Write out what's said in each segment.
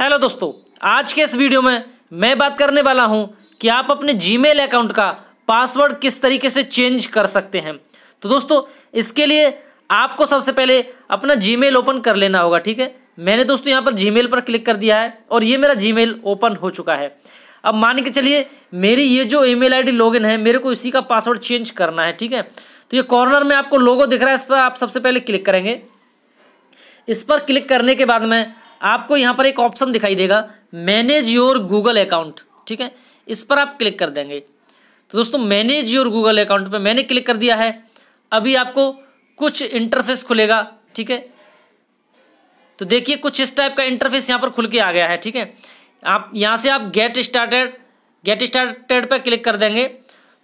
hello दोस्तों आज के इस वीडियो में मैं बात करने वाला हूं कि आप अपने जीमेल अकाउंट का पासवर्ड किस तरीके से चेंज कर सकते हैं तो दोस्तों इसके लिए आपको सबसे पहले अपना जीमेल ओपन कर लेना होगा ठीक है मैंने दोस्तों यहाँ पर जीमेल पर क्लिक कर दिया है और ये मेरा जीमेल ओपन हो चुका है अब मान के चलिए मेरी ये जो ई मेल आई है मेरे को इसी का पासवर्ड चेंज करना है ठीक है तो ये कॉर्नर में आपको लोगो दिख रहा है इस पर आप सबसे पहले क्लिक करेंगे इस पर क्लिक करने के बाद में आपको यहाँ पर एक ऑप्शन दिखाई देगा मैनेज योर गूगल अकाउंट ठीक है इस पर आप क्लिक कर देंगे तो दोस्तों मैनेज योर गूगल अकाउंट पे मैंने क्लिक कर दिया है अभी आपको कुछ इंटरफेस खुलेगा ठीक है तो देखिए कुछ इस टाइप का इंटरफेस यहाँ पर खुल के आ गया है ठीक है आप यहाँ से आप गेट स्टार्टेड गेट स्टार्टेड पर क्लिक कर देंगे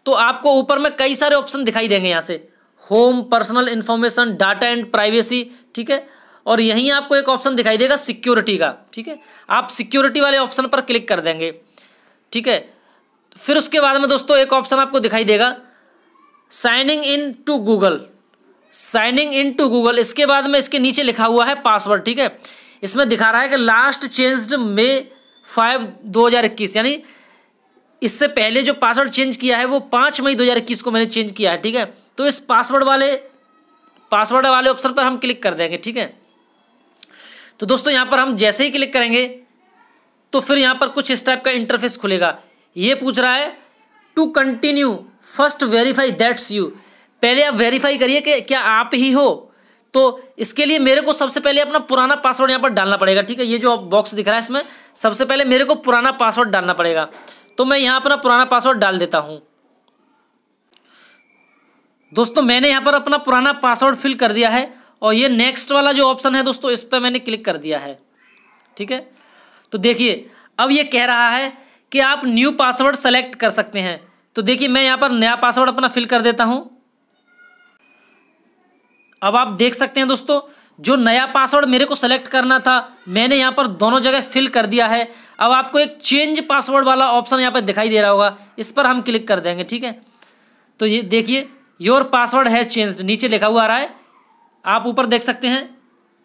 तो आपको ऊपर में कई सारे ऑप्शन दिखाई देंगे यहाँ से home personal information data and privacy ठीक है और यहीं आपको एक ऑप्शन दिखाई देगा सिक्योरिटी का ठीक है आप सिक्योरिटी वाले ऑप्शन पर क्लिक कर देंगे ठीक है फिर उसके बाद में दोस्तों एक ऑप्शन आपको दिखाई देगा signing in to Google signing in to Google इसके बाद में इसके नीचे लिखा हुआ है पासवर्ड ठीक है इसमें दिखा रहा है कि लास्ट चेंज्ड मे फाइव दो हज़ार इक्कीस यानी इससे पहले जो पासवर्ड चेंज किया है वो पाँच मई दो हज़ार इक्कीस को मैंने चेंज किया है ठीक है तो इस पासवर्ड वाले पासवर्ड वाले ऑप्शन पर हम क्लिक कर देंगे ठीक है तो दोस्तों यहाँ पर हम जैसे ही क्लिक करेंगे तो फिर यहाँ पर कुछ इस टाइप का इंटरफेस खुलेगा ये पूछ रहा है to continue first verify that's you पहले आप वेरीफाई करिए कि क्या आप ही हो तो इसके लिए मेरे को सबसे पहले अपना पुराना पासवर्ड यहाँ पर डालना पड़ेगा ठीक है ये जो बॉक्स दिख रहा है इसमें सबसे पहले मेरे को पुराना पासवर्ड डालना पड़ेगा तो मैं यहाँ अपना पुराना पासवर्ड डाल देता हूँ दोस्तों मैंने यहाँ पर अपना पुराना पासवर्ड फिल कर दिया है और ये नेक्स्ट वाला जो ऑप्शन है दोस्तों इस पर मैंने क्लिक कर दिया है ठीक है तो देखिए अब ये कह रहा है कि आप न्यू पासवर्ड सेलेक्ट कर सकते हैं तो देखिए मैं यहाँ पर नया पासवर्ड अपना फिल कर देता हूँ अब आप देख सकते हैं दोस्तों जो नया पासवर्ड मेरे को सेलेक्ट करना था मैंने यहाँ पर दोनों जगह फिल कर दिया है अब आपको एक चेंज पासवर्ड वाला ऑप्शन यहाँ पर दिखाई दे रहा होगा इस पर हम क्लिक कर देंगे ठीक है तो ये देखिए योर पासवर्ड हैज़ चेंज्ड नीचे लिखा हुआ आ रहा है आप ऊपर देख सकते हैं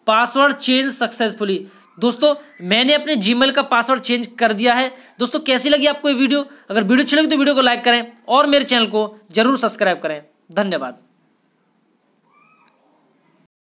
पासवर्ड चेंज सक्सेसफुली दोस्तों मैंने अपने जीमेल का पासवर्ड चेंज कर दिया है दोस्तों कैसी लगी आपको ये वीडियो अगर वीडियो अच्छी लगी तो वीडियो को लाइक करें और मेरे चैनल को जरूर सब्सक्राइब करें धन्यवाद